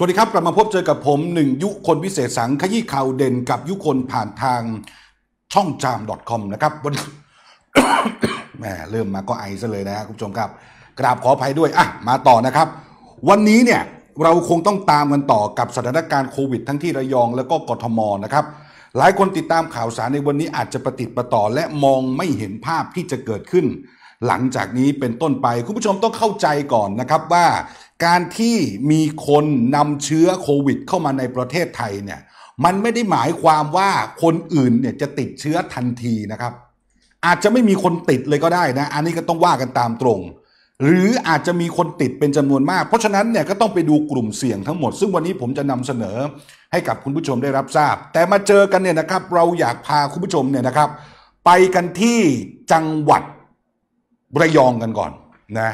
สวัสดีครับกลับมาพบเจอกับผมหนึ่งยุคนวิเศษสังขยี้ข่าวเด่นกับยุคนผ่านทางช่องจาม .com นะครับวันแหมเริ่มมาก็ไอซะเลยนะครับ คุณผู้ชมครับ กราบขออภัยด้วย อ่ะ มาต่อนะครับ วันนี้เนี่ยเราคงต้องตามกันต่อกับสถานการณ์โควิดทั้งที่ระยองแล้วก็กทมนะครับ หลายคนติดตามข่าวสารในวันนี้อาจจะประติดประต่อ และมองไม่เห็นภาพที่จะเกิดขึ้นหลังจากนี้เป็นต้นไปคุณผู้ชมต้องเข้าใจก่อนนะครับว่า การที่มีคนนำเชื้อโควิด เข้ามาในประเทศไทยเนี่ยมันไม่ได้หมายความว่าคนอื่นเนี่ยจะติดเชื้อทันทีนะครับ อาจจะไม่มีคนติดเลยก็ได้นะอันนี้ก็ต้องว่ากันตามตรง หรืออาจจะมีคนติดเป็นจำนวนมาก เพราะฉะนั้นเนี่ยก็ต้องไปดูกลุ่มเสี่ยงทั้งหมด ซึ่งวันนี้ผมจะนำเสนอให้กับคุณผู้ชมได้รับทราบ แต่มาเจอกันเนี่ยนะครับ เราอยากพาคุณผู้ชมเนี่ยนะครับ ไปกันที่จังหวัดระยองกันก่อนนะ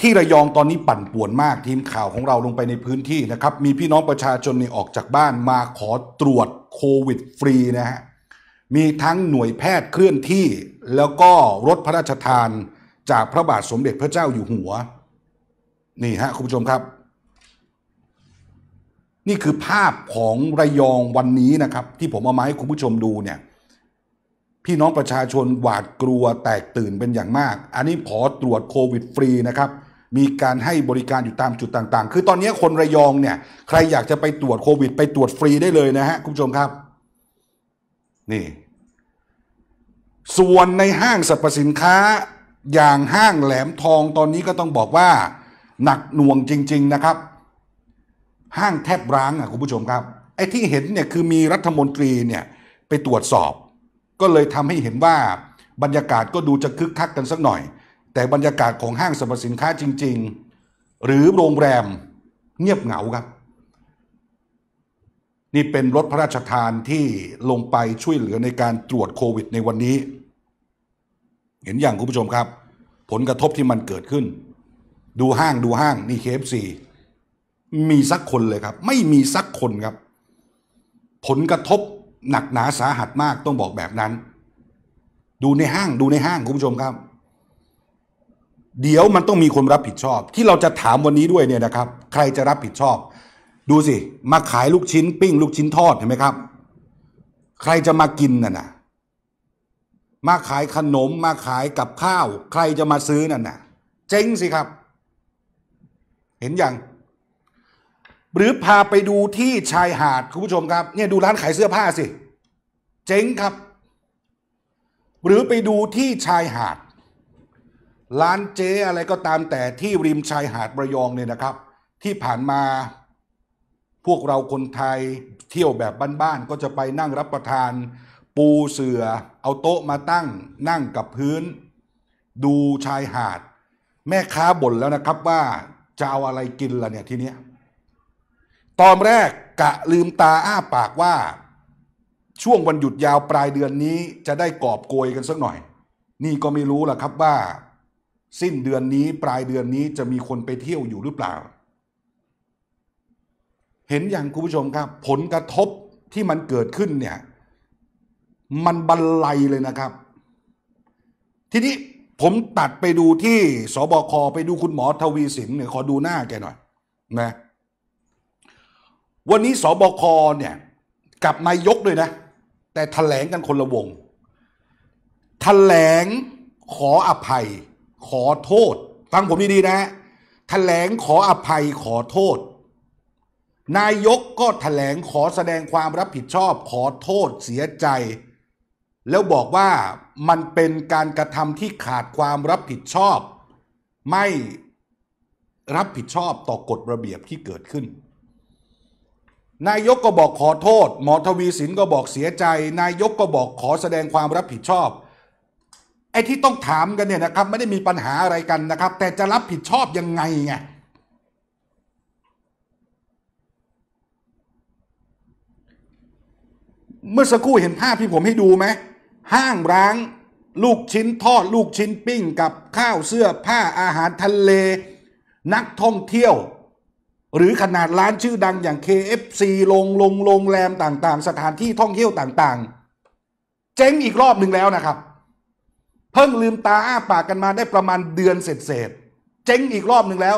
ที่ระยองตอนนี้ปั่นป่วนมาก ทีมข่าวของเราลงไปในพื้นที่นะครับ มีพี่น้องประชาชนนี่ออกจากบ้านมาขอตรวจโควิดฟรีนะฮะมีทั้งหน่วยแพทย์เคลื่อนที่ แล้วก็รถพระราชทานจากพระบาทสมเด็จพระเจ้าอยู่หัว นี่ฮะคุณผู้ชมครับ นี่คือภาพของระยองวันนี้นะครับ ที่ผมเอามาให้คุณผู้ชมดูเนี่ยพี่น้องประชาชนหวาดกลัวแตกตื่นเป็นอย่างมาก อันนี้ขอตรวจโควิดฟรีนะครับ มีการให้บริการอยู่ตามจุดต่าง ๆ คือตอนนี้คนระยองเนี่ย ใครอยากจะไปตรวจโควิด ไปตรวจฟรีได้เลยนะฮะคุณผู้ชมครับนี่ส่วนในห้างสรรพสินค้าอย่างห้างแหลมทองตอนนี้ก็ต้องบอกว่า หนักหน่วงจริง ๆนะครับ ห้างแทบร้างอ่ะคุณผู้ชมครับไอ้ที่เห็นเนี่ยคือมีรัฐมนตรีเนี่ยไปตรวจสอบก็เลยทำให้เห็นว่าบรรยากาศก็ดูจะคึกคักกันสักหน่อย แต่บรรยากาศของห้างสรรพสินค้าจริง ๆ หรือโรงแรมเงียบเหงาครับ นี่เป็นรถพระราชทานที่ลงไปช่วยเหลือในการตรวจโควิดในวันนี้ เห็นอย่างคุณผู้ชมครับ ผลกระทบที่มันเกิดขึ้น ดูห้างดูห้าง นี่เคฟซีมีสักคนเลยครับ ไม่มีสักคนครับ ผลกระทบหนักหนาสาหัสมากต้องบอกแบบนั้น ดูในห้าง ดูในห้างคุณผู้ชมครับ เดี๋ยวมันต้องมีคนรับผิดชอบ ที่เราจะถามวันนี้ด้วยเนี่ยนะครับ ใครจะรับผิดชอบ ดูสิ มาขายลูกชิ้นปิ้งลูกชิ้นทอดเห็นไหมครับ ใครจะมากินน่ะนะมาขายขนม มาขายกับข้าว ใครจะมาซื้อน่ะน่ะเจ๊งสิครับ เห็นอย่างหรือพาไปดูที่ชายหาดคุณผู้ชมครับ เนี่ยดูร้านขายเสื้อผ้าสิ เจ๊งครับ หรือไปดูที่ชายหาดร้านเจ๊อะไรก็ตามแต่ที่ริมชายหาดระยองเนี่ยนะครับ ที่ผ่านมาพวกเราคนไทยเที่ยวแบบบ้านๆก็จะไปนั่งรับประทาน ปูเสือ เอาโต๊ะมาตั้งนั่งกับพื้น ดูชายหาดแม่ค้าบ่นแล้วนะครับว่าจะเอาอะไรกินล่ะเนี่ยทีเนี้ยตอนแรกกะลืมตาอ้าปากว่า ช่วงวันหยุดยาวปลายเดือนนี้ จะได้กอบโกยกันสักหน่อย นี่ก็ไม่รู้ล่ะครับว่า สิ้นเดือนนี้ปลายเดือนนี้ จะมีคนไปเที่ยวอยู่หรือเปล่า เห็นอย่างคุณผู้ชมครับ ผลกระทบที่มันเกิดขึ้น เนี่ย มันบนเลัยเลยนะครับ ทีนี้ผมตัดไปดูที่สบคไปดูคุณหมอทวีสินเนี่ยขอดูหน้าแกหน่อยนะวันนี้สบคเนี่ยกับนายกด้วยนะ แต่ถแถลงกันคนละวงถแถลงขออภัย ขอโทษฟังผมดีๆนะถแถลงขออภัยขอโทษ นายกก็ถแถลงขอแสดงความรับผิดชอบ ขอโทษเสียใจ แล้วบอกว่ามันเป็นการกระทำที่ขาดความรับผิดชอบ ไม่รับผิดชอบต่อกฎระเบียบที่เกิดขึ้นนายกก็บอกขอโทษ หมอทวีสินก็บอกเสียใจ นายกก็บอกขอแสดงความรับผิดชอบไอ้ที่ต้องถามกันเนี่ยนะครับ ไม่ได้มีปัญหาอะไรกันนะครับ แต่จะรับผิดชอบยังไงไง เมื่อสักครู่เห็นภาพที่ผมให้ดูไหม ห้างร้าง ลูกชิ้นทอด ลูกชิ้นปิ้งกับข้าวเสื้อผ้าอาหาร ทะเล นักท่องเที่ยวหรือขนาดร้านชื่อดังอย่าง KFC ลง ลงโรงแรมต่าง ๆ สถานที่ท่องเที่ยวต่างๆ เจ๊งอีกรอบหนึ่งแล้วนะครับ เพิ่งลืมตาอ้าปากกันมาได้ประมาณเดือนเศษๆเจ๊งอีกรอบหนึ่งแล้ว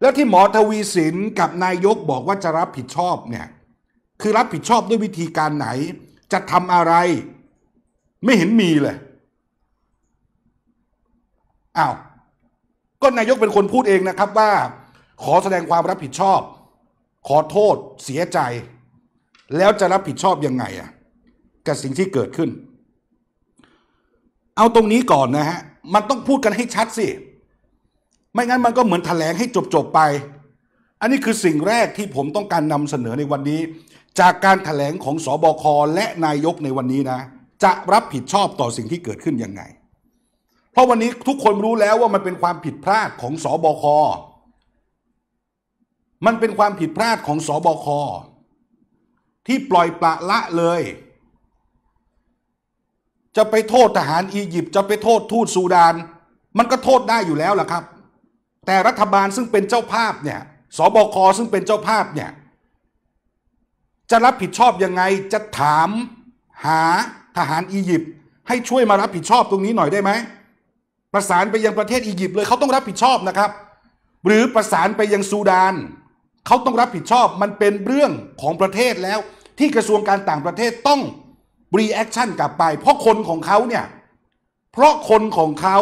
แล้วที่หมอทวีสินกับนายกบอกว่าจะรับผิดชอบเนี่ย คือรับผิดชอบด้วยวิธีการไหน จะทำอะไร ไม่เห็นมีเลย อ้าว ก็นายกเป็นคนพูดเองนะครับว่าขอแสดงความรับผิดชอบ ขอโทษ เสียใจ แล้วจะรับผิดชอบยังไงอ่ะกับสิ่งที่เกิดขึ้น เอาตรงนี้ก่อนนะฮะ มันต้องพูดกันให้ชัดสิไม่งั้นมันก็เหมือนแถลงให้จบๆไป อันนี้คือสิ่งแรกที่ผมต้องการนำเสนอในวันนี้ จากการแถลงของสอบค และนายกในวันนี้นะ จะรับผิดชอบต่อสิ่งที่เกิดขึ้นยังไง เพราะวันนี้ทุกคนรู้แล้วว่ามันเป็นความผิดพลาดของสอบคมันเป็นความผิดพลาดของสอบอคที่ปล่อยปละละเลย จะไปโทษทหารอียิปต์จะไปโทษทูตซูดาน มันก็โทษได้อยู่แล้วล่ะครับ แต่รัฐบาลซึ่งเป็นเจ้าภาพเนี่ยสบคซึ่งเป็นเจ้าภาพเนี่ยจะรับผิดชอบยังไงจะถามหาทหารอียิปต์ให้ช่วยมารับผิดชอบตรงนี้หน่อยได้ไหม ประสานไปยังประเทศอียิปต์เลยเขาต้องรับผิดชอบนะครับ หรือประสานไปยังซูดานเขาต้องรับผิดชอบมันเป็นเรื่องของประเทศแล้ว ที่กระทรวงการต่างประเทศต้องรีแอคชั่นกลับไป เพราะคนของเขาเนี่ยเพราะคนของเขา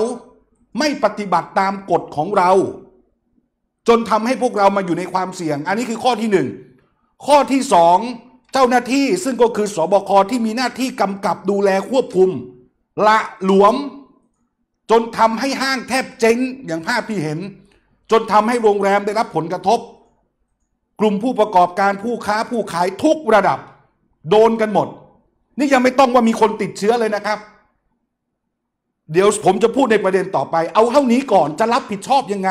ไม่ปฏิบัติตามกฎของเรา จนทำให้พวกเรามาอยู่ในความเสี่ยง อันนี้คือข้อที่หนึ่งข้อที่สองเจ้าหน้าที่ซึ่งก็คือสอบคที่มีหน้าที่กำกับดูแลควบคุมละหลวม จนทำให้ห้างแทบเจ๊งอย่างภาพที่เห็น จนทำให้โรงแรมได้รับผลกระทบกลุ่มผู้ประกอบการผู้ค้าผู้ขายทุกระดับ โดนกันหมด นี่ยังไม่ต้องว่ามีคนติดเชื้อเลยนะครับ เดี๋ยวผมจะพูดในประเด็นต่อไป เอาเท่านี้ก่อนจะรับผิดชอบยังไง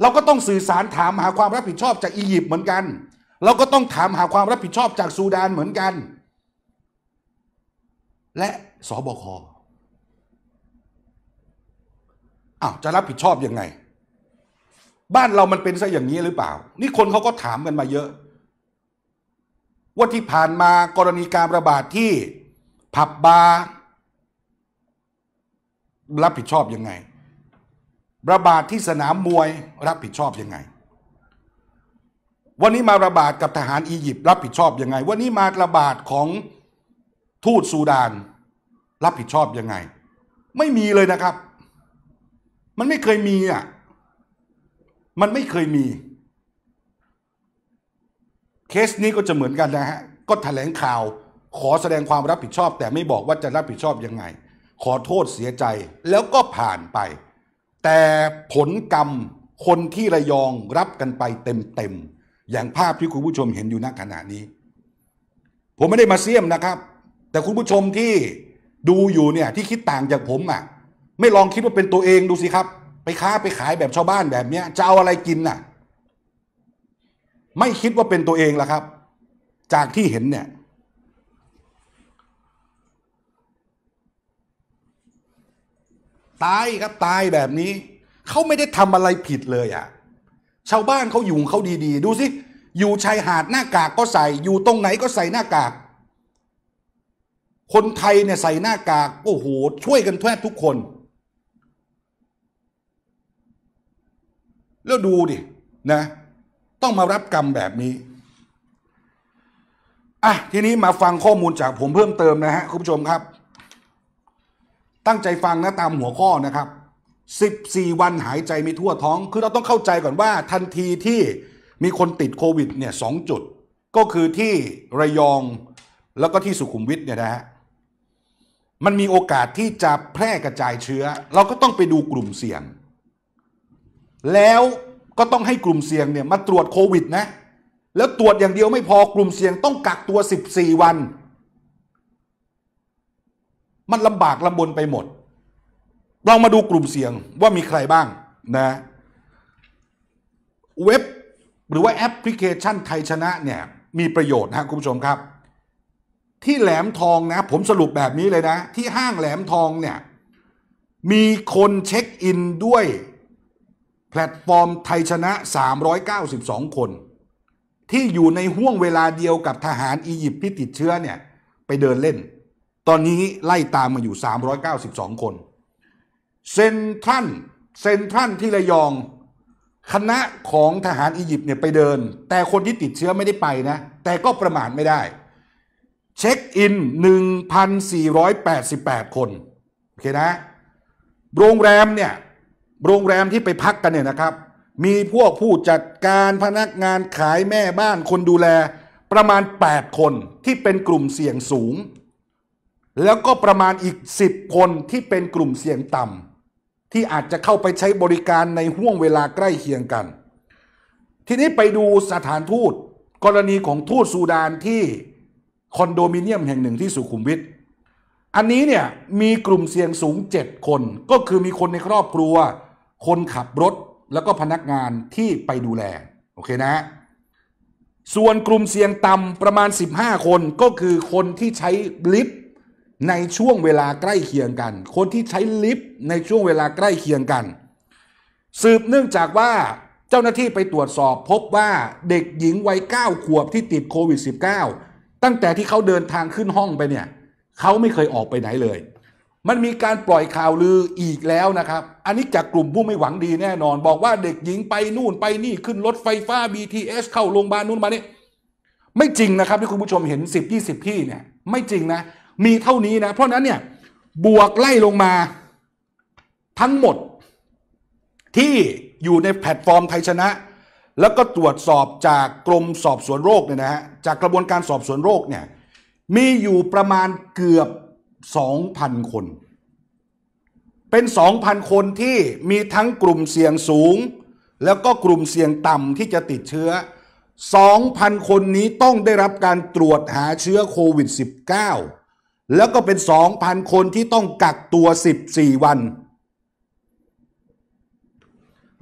เราก็ต้องสื่อสารถามหาความรับผิดชอบจากอียิปต์เหมือนกัน เราก็ต้องถามหาความรับผิดชอบจากซูดานเหมือนกัน และสบคอ้าวจะรับผิดชอบยังไงบ้านเรามันเป็นซะอย่างนี้หรือเปล่า นี่คนเขาก็ถามกันมาเยอะ ว่าที่ผ่านมากรณีการระบาดที่ผับบาร์รับผิดชอบยังไง ระบาดที่สนามมวย รับผิดชอบยังไง วันนี้มาระบาดกับทหารอียิปต์รับผิดชอบยังไง วันนี้มาระบาดของทูตสูดาน รับผิดชอบยังไง ไม่มีเลยนะครับ มันไม่เคยมี อ่ะมันไม่เคยมี เคสนี้ก็จะเหมือนกันนะฮะ ก็แถลงข่าว ขอแสดงความรับผิดชอบ แต่ไม่บอกว่าจะรับผิดชอบยังไง ขอโทษเสียใจแล้วก็ผ่านไป แต่ผลกรรมคนที่ระยองรับกันไปเต็มๆ อย่างภาพที่คุณผู้ชมเห็นอยู่ณขณะนี้ ผมไม่ได้มาเสียมนะครับ แต่คุณผู้ชมที่ดูอยู่เนี่ยที่คิดต่างจากผมอะ่ะ ไม่ลองคิดว่าเป็นตัวเองดูสิครับไปค้าไปขายแบบชาวบ้านแบบเนี้ยจะ เอา อะไรกินน่ะ ไม่คิดว่าเป็นตัวเองละครับ จากที่เห็นเนี่ย ตาย ครับ ตายแบบนี้ เขาไม่ได้ทำอะไรผิดเลยอะ่ะ ชาวบ้านเขาอยู่เขาดี ๆดดูสิอยู่ชายหาดหน้ากากก็ใส่ อยู่ตรงไหนก็ใส่หน้ากาก คนไทยเนี่ยใส่หน้ากาก โอ้โห ช่วยกันแทบทุกคนแล้วดูดินะ ต้องมารับกรรมแบบนี้อ่ะทีนี้มาฟังข้อมูลจากผมเพิ่มเติมนะฮะคุณผู้ชมครับ ตั้งใจฟังนะตามหัวข้อนะครับ14 วันหายใจไม่ทั่วท้อง คือเราต้องเข้าใจก่อนว่าทันทีที่มีคนติดโควิด เนี่ยสจุด ก็คือที่ระยองแล้วก็ที่สุขุมวิทเนี่ยนะฮะมันมีโอกาสที่จะแพร่กระจายเชื้อ เราก็ต้องไปดูกลุ่มเสี่ยงแล้วก็ต้องให้กลุ่มเสี่ยงเนี่ย มาตรวจโควิดนะ แล้วตรวจอย่างเดียวไม่พอกลุ่มเสี่ยง ต้องกักตัว 14 วัน มันลำบากลำบนไปหมด เรามาดูกลุ่มเสี่ยงว่ามีใครบ้างนะ เว็บหรือว่าแอปพลิเคชันไทยชนะเนี่ย มีประโยชน์นะครับคุณผู้ชมครับ ที่แหลมทองนะ ผมสรุปแบบนี้เลยนะ ที่ห้างแหลมทองเนี่ย มีคนเช็คอินด้วยแพลตฟอร์มไทยชนะ 392 คน ที่อยู่ในห่วงเวลาเดียวกับทหารอียิปต์ที่ติดเชื้อเนี่ยไปเดินเล่น ตอนนี้ไล่ตามมาอยู่ 392 คนเซนทรัลเซนทรัลที่ระยอง คณะของทหารอียิปต์เนี่ยไปเดิน แต่คนที่ติดเชื้อไม่ได้ไปนะ แต่ก็ประมาทไม่ได้ เช็คอิน 1,488 คน โอเคนะ โรงแรมเนี่ยโรงแรมที่ไปพักกันเนี่ยนะครับ มีพวกผู้จัดการพนักงานขายแม่บ้านคนดูแลประมาณ 8 คนที่เป็นกลุ่มเสี่ยงสูง แล้วก็ประมาณอีก 10 คนที่เป็นกลุ่มเสี่ยงต่ำที่อาจจะเข้าไปใช้บริการในห่วงเวลาใกล้เคียงกัน ทีนี้ไปดูสถานทูต กรณีของทูตซูดานที่คอนโดมิเนียมแห่งหนึ่งที่สุขุมวิทอันนี้เนี่ยมีกลุ่มเสี่ยงสูง7คน ก็คือมีคนในครอบครัวคนขับรถแล้วก็พนักงานที่ไปดูแลโอเคนะฮะส่วนกลุ่มเสี่ยงต่ำประมาณ 15 คนก็คือคนที่ใช้ลิฟต์ในช่วงเวลาใกล้เคียงกัน คนที่ใช้ลิฟต์ในช่วงเวลาใกล้เคียงกัน สืบเนื่องจากว่าเจ้าหน้าที่ไปตรวจสอบพบว่าเด็กหญิงวัย9ขวบที่ติดโควิด -19 ตั้งแต่ที่เขาเดินทางขึ้นห้องไปเนี่ยเขาไม่เคยออกไปไหนเลยมันมีการปล่อยข่าวลืออีกแล้วนะครับ อันนี้จากกลุ่มผู้ไม่หวังดีแน่นอน บอกว่าเด็กหญิงไปนู่นไปนี่ขึ้นรถไฟฟ้า BTS เข้าโรงพยาบาลนู่นมานี่ ไม่จริงนะครับที่คุณผู้ชมเห็น 10 20ที่เนี่ยไม่จริงนะ มีเท่านี้นะ เพราะนั้นเนี่ย บวกไล่ลงมา ทั้งหมดที่อยู่ในแพลตฟอร์มไทยชนะ แล้วก็ตรวจสอบจากกรมสอบสวนโรคเนี่ยนะฮะจากกระบวนการสอบสวนโรคเนี่ย มีอยู่ประมาณเกือบ2,000 คน เป็น 2,000 คนที่มีทั้งกลุ่มเสี่ยงสูง แล้วก็กลุ่มเสี่ยงต่ำที่จะติดเชื้อ 2,000คนนี้ต้องได้รับการตรวจหาเชื้อโควิด -19 แล้วก็เป็น 2,000 คนที่ต้องกักตัว 14 วัน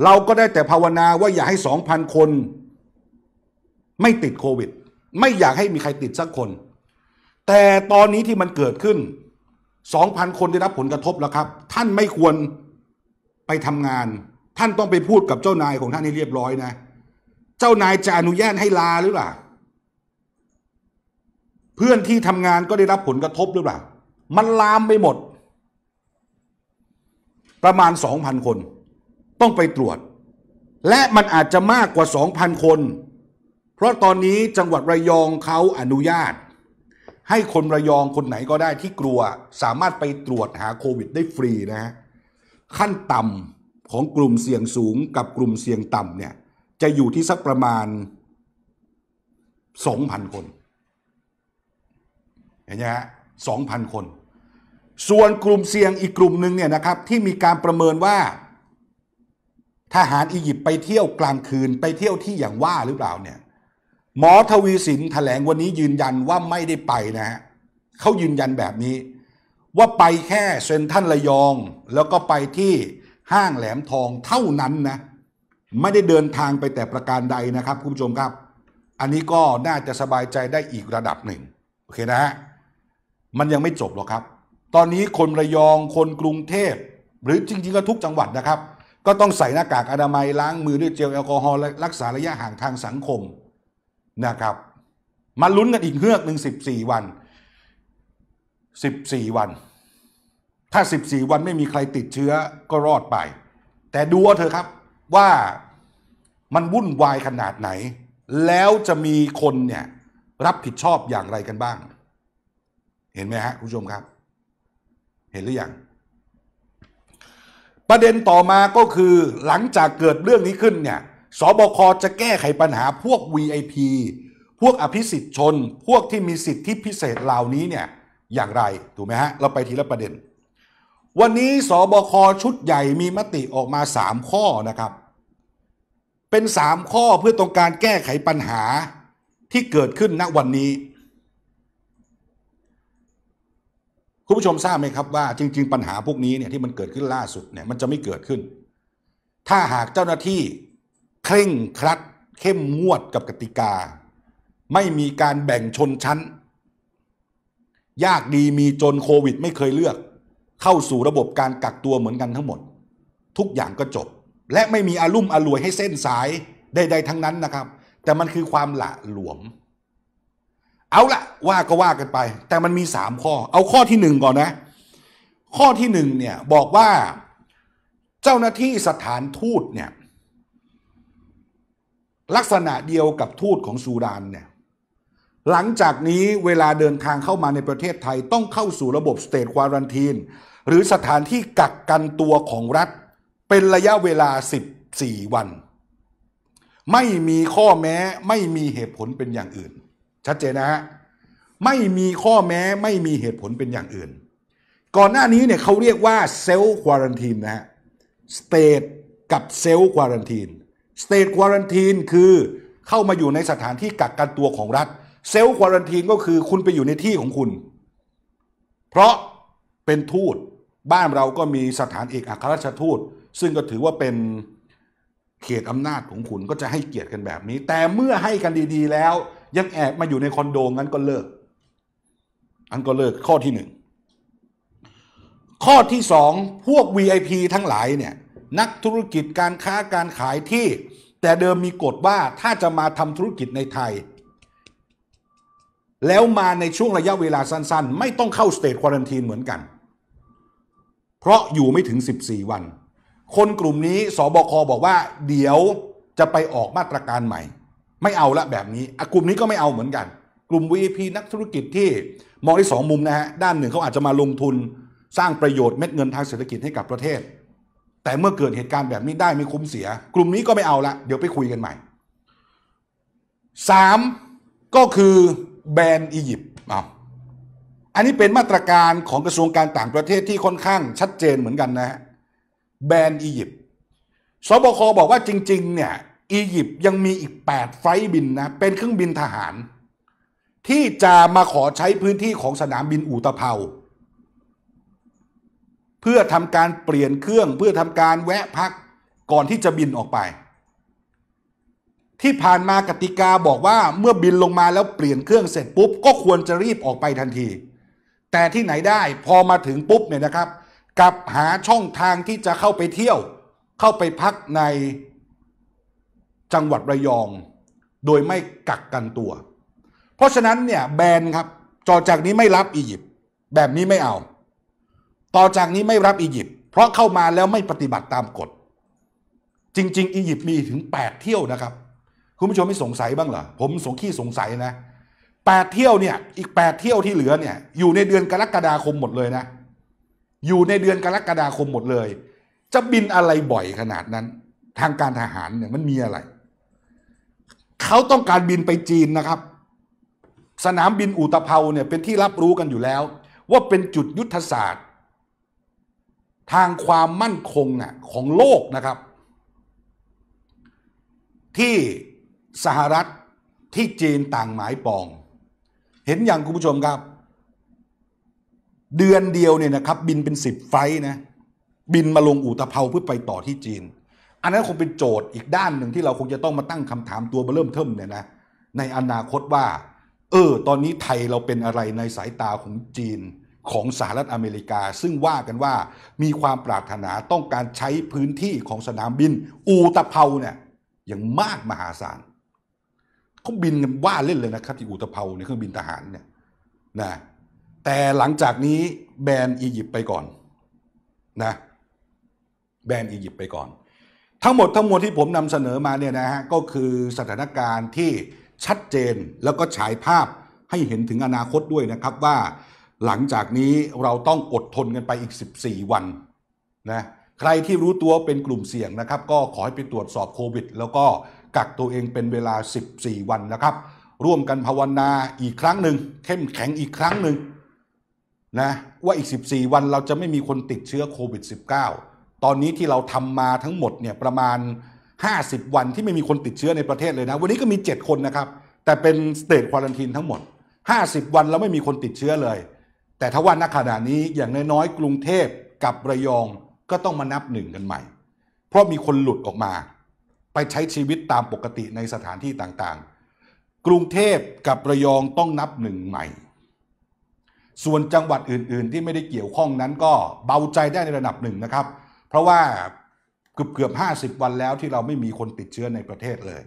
เราก็ได้แต่ภาวนาว่าอย่าให้ 2,000 คน ไม่ติดโควิด ไม่อยากให้มีใครติดสักคน แต่ตอนนี้ที่มันเกิดขึ้น2,000 คนได้รับผลกระทบแล้วครับ ท่านไม่ควรไปทำงาน ท่านต้องไปพูดกับเจ้านายของท่านให้เรียบร้อยนะ เจ้านายจะอนุญาตให้ลาหรือเปล่า เพื่อนที่ทำงานก็ได้รับผลกระทบหรือเปล่า มันลามไปหมด ประมาณ 2,000 คน ต้องไปตรวจ และมันอาจจะมากกว่า 2,000 คน เพราะตอนนี้จังหวัดระยองเขาอนุญาตให้คนระยองคนไหนก็ได้ที่กลัวสามารถไปตรวจหาโควิด ได้ฟรีนะฮะขั้นต่ำของกลุ่มเสี่ยงสูงกับกลุ่มเสี่ยงต่ำเนี่ยจะอยู่ที่สักประมาณ 2,000คนเห็นไหมฮะ2,000 คน ส่วนกลุ่มเสี่ยงอีกกลุ่มหนึ่งเนี่ยนะครับที่มีการประเมินว่า ทหารอียิปต์ไปเที่ยวกลางคืนไปเที่ยวที่อย่างว่าหรือเปล่าเนี่ยหมอทวีสินแถลงวันนี้ยืนยันว่าไม่ได้ไปนะฮะเขายืนยันแบบนี้ ว่าไปแค่เซนทันระยอง แล้วก็ไปที่ห้างแหลมทองเท่านั้นนะ ไม่ได้เดินทางไปแต่ประการใดนะครับ คุณผู้ชมครับ อันนี้ก็น่าจะสบายใจได้อีกระดับหนึ่งโอเคนะฮะมันยังไม่จบหรอกครับ ตอนนี้คนระยองคนกรุงเทพ หรือจริง ๆ ก็ทุกจังหวัดนะครับ ก็ต้องใส่หน้ากากอนามัยล้างมือด้วยเจลแอลกอฮอล์รักษาระยะห่างทางสังคมนะครับมาลุ้นกันอีกเฮือกหนึ่ง14 วัน 14 วัน ถ้า 14 วันไม่มีใครติดเชื้อก็รอดไป แต่ดูเถอะครับ ว่ามันวุ่นวายขนาดไหน แล้วจะมีคนเนี่ย รับผิดชอบอย่างไรกันบ้าง เห็นไหมฮะคุณผู้ชมครับ เห็นหรือยังประเด็นต่อมาก็คือหลังจากเกิดเรื่องนี้ขึ้นเนี่ยสบคจะแก้ไขปัญหาพวก VIP พวกอภิสิทธิชน พวกที่มีสิทธิพิเศษเหล่านี้เนี่ย อย่างไร ถูกไหมฮะ เราไปทีละประเด็น วันนี้สบคชุดใหญ่มีมติออกมา 3 ข้อนะครับ เป็น 3 ข้อเพื่อต้องการแก้ไขปัญหาที่เกิดขึ้นณวันนี้ คุณผู้ชมทราบไหมครับว่า จริงๆ ปัญหาพวกนี้เนี่ย ที่มันเกิดขึ้นล่าสุดเนี่ยมันจะไม่เกิดขึ้น ถ้าหากเจ้าหน้าที่เคร่งครัดเข้มงวดกับกติกา ไม่มีการแบ่งชนชั้น ยากดีมีจนโควิด ไม่เคยเลือก เข้าสู่ระบบการกักตัวเหมือนกันทั้งหมด ทุกอย่างก็จบ และไม่มีอารมุ่มอรวยให้เส้นสาย ใดๆทั้งนั้นนะครับ แต่มันคือความหละหลวม เอาละว่าก็ว่ากันไป แต่มันมีสามข้อ เอาข้อที่หนึ่งก่อนนะ ข้อที่หนึ่งเนี่ยบอกว่าเจ้าหน้าที่สถานทูตเนี่ยลักษณะเดียวกับทูตของซูดานเนี่ย หลังจากนี้เวลาเดินทางเข้ามาในประเทศไทยต้องเข้าสู่ระบบสเตทควารันทีนหรือสถานที่กักกันตัวของรัฐ เป็นระยะเวลา 14 วัน ไม่มีข้อแม้ไม่มีเหตุผลเป็นอย่างอื่น ชัดเจนนะฮะ ไม่มีข้อแม้ไม่มีเหตุผลเป็นอย่างอื่น ก่อนหน้านี้เนี่ยเขาเรียกว่าเซลล์ควารันทีนนะฮะสเตทกับเซลล์ควารันทีนสเตทควอรันทีนคือเข้ามาอยู่ในสถานที่กักกันตัวของรัฐเซลล์ควอรันทีนก็คือคุณไปอยู่ในที่ของคุณ เพราะเป็นทูตบ้านเราก็มีสถานเอกอัครราชทูต ซึ่งก็ถือว่าเป็นเขตอำนาจของคุณ ก็จะให้เกียรติกันแบบนี้ แต่เมื่อให้กันดีๆแล้ว ยังแอบมาอยู่ในคอนโดงั้นก็เลิก อันก็เลิกข้อที่หนึ่งข้อที่สองพวก VIP ทั้งหลายเนี่ยนักธุรกิจการค้าการขายที่ แต่เดิมมีกฎว่าถ้าจะมาทำธุรกิจในไทย แล้วมาในช่วงระยะเวลาสั้นๆ ไม่ต้องเข้าสเตทควอนทีนเหมือนกัน เพราะอยู่ไม่ถึง 14 วัน คนกลุ่มนี้สบคบอกว่า เดี๋ยวจะไปออกมาตรการใหม่ ไม่เอาละแบบนี้ กลุ่มนี้ก็ไม่เอาเหมือนกัน กลุ่ม VIP นักธุรกิจที่มองที่สองมุมนะฮะด้านหนึ่งเขาอาจจะมาลงทุน สร้างประโยชน์เม็ดเงินทางเศรษฐกิจให้กับประเทศแต่เมื่อเกิดเหตุการณ์แบบนี้ได้ไม่คุ้มเสีย กลุ่มนี้ก็ไม่เอาละเดี๋ยวไปคุยกันใหม่สามก็คือแบนอียิปต์เอาอันนี้เป็นมาตรการของกระทรวงการต่างประเทศที่ค่อนข้างชัดเจนเหมือนกันนะฮะแบนอียิปต์สบคบอกว่าจริงๆเนี่ยอียิปต์ยังมีอีก 8 ไฟบินนะเป็นเครื่องบินทหาร ที่จะมาขอใช้พื้นที่ของสนามบินอูตะเภาเพื่อทำการเปลี่ยนเครื่อง เพื่อทำการแวะพักก่อนที่จะบินออกไป ที่ผ่านมากติกาบอกว่าเมื่อบินลงมาแล้วเปลี่ยนเครื่องเสร็จปุ๊บ ก็ควรจะรีบออกไปทันที แต่ที่ไหนได้พอมาถึงปุ๊บเนี่ยนะครับกับหาช่องทางที่จะเข้าไปเที่ยว เข้าไปพักในจังหวัดระยอง โดยไม่กักกันตัว เพราะฉะนั้นเนี่ยแบนครับจอจากนี้ไม่รับอียิปต์แบบนี้ไม่เอาต่อจากนี้ไม่รับอียิปต์เพราะเข้ามาแล้วไม่ปฏิบัติตามกฎ จริง ๆอียิปต์มีถึง8เที่ยวนะครับคุณผู้ชมไม่สงสัยบ้างเหรอผมสงขี้สงสัยนะ8 เที่ยวเนี่ยอีก8เที่ยวที่เหลือเนี่ย อยู่ในเดือนกรกฎาคมหมดเลยนะ อยู่ในเดือนกรกฎาคมหมดเลย จะบินอะไรบ่อยขนาดนั้น ทางการทหารเนี่ยมันมีอะไรเขาต้องการบินไปจีนนะครับ สนามบินอุตภเปาเนี่ยเป็นที่รับรู้กันอยู่แล้ว ว่าเป็นจุดยุทธศาสตร์ทางความมั่นคงอ่ะของโลกนะครับ ที่สหรัฐที่จีนต่างหมายปอง เห็นอย่างคุณผู้ชมครับ เดือนเดียวเนี่ยนะครับ บินเป็นสิบไฟนะบินมาลงอู่ตะเภาเพื่อไปต่อที่จีน อันนั้นคงเป็นโจทย์อีกด้านหนึ่งที่เราคงจะต้องมาตั้งคำถามตัวมาเริ่มเทิมเนี่ยนะในอนาคตว่า เออ ตอนนี้ไทยเราเป็นอะไรในสายตาของจีนของสหรัฐอเมริกาซึ่งว่ากันว่ามีความปรารถนาต้องการใช้พื้นที่ของสนามบินอูตะเภาเนี่ยอย่างมากมหาศาลเขาบินว่าเล่นเลยนะครับที่อูตะเภาในเครื่องบินทหารเนี่ยนะแต่หลังจากนี้แบนอียิปต์ไปก่อนนะแบนอียิปต์ไปก่อนทั้งหมดทั้งมวลที่ผมนำเสนอมาเนี่ยนะฮะก็คือสถานการณ์ที่ชัดเจนแล้วก็ฉายภาพให้เห็นถึงอนาคตด้วยนะครับว่าหลังจากนี้เราต้องอดทนกันไปอีก 14 วันนะ ใครที่รู้ตัวเป็นกลุ่มเสี่ยงนะครับ ก็ขอให้ไปตรวจสอบโควิด แล้วก็กักตัวเองเป็นเวลา 14 วันนะครับ ร่วมกันภาวนาอีกครั้งหนึ่งเข้มแข็งอีกครั้งหนึ่งนะว่าอีก 14 วันเราจะไม่มีคนติดเชื้อโควิด -19 ตอนนี้ที่เราทำมาทั้งหมดเนี่ยประมาณ 50 วันที่ไม่มีคนติดเชื้อในประเทศเลยนะ วันนี้ก็มี 7 คนนะครับ แต่เป็นสเตทควอลันทีนทั้งหมด 50 วันเราไม่มีคนติดเชื้อเลยแต่ถ้าวัน่ากขณะนี้อย่างน้อยๆกรุงเทพกับระยองก็ต้องมานับหนึ่งกันใหม่ เพราะมีคนหลุดออกมา ไปใช้ชีวิตตามปกติในสถานที่ต่างๆ กรุงเทพกับระยองต้องนับหนึ่งใหม่ ส่วนจังหวัดอื่นๆที่ไม่ได้เกี่ยวข้องนั้นก็เบาใจได้ในระดับหนึ่งนะครับ เพราะว่าเกือบเกือบห้าสิบวันแล้วที่เราไม่มีคนติดเชื้อในประเทศเลย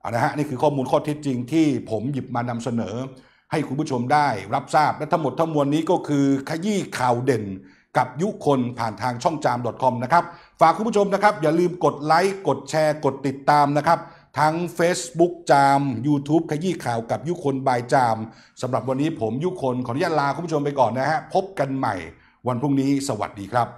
เอานะฮะนี่คือข้อมูลข้อเท็จจริง ที่ผมหยิบมานำเสนอให้คุณผู้ชมได้รับทราบและทั้งหมดทั้งมวลนี้ก็คือขยี้ข่าวเด่นกับยุคนผ่านทางช่องจาม .com นะครับฝากคุณผู้ชมนะครับ อย่าลืมกดไลค์ กดแชร์ กดติดตามนะครับ ทั้ง Facebook จาม YouTube ขยี้ข่าวกับยุคนบายจามสำหรับวันนี้ผมยุคนขออนุญาตลาคุณผู้ชมไปก่อนนะฮะ พบกันใหม่วันพรุ่งนี้สวัสดีครับ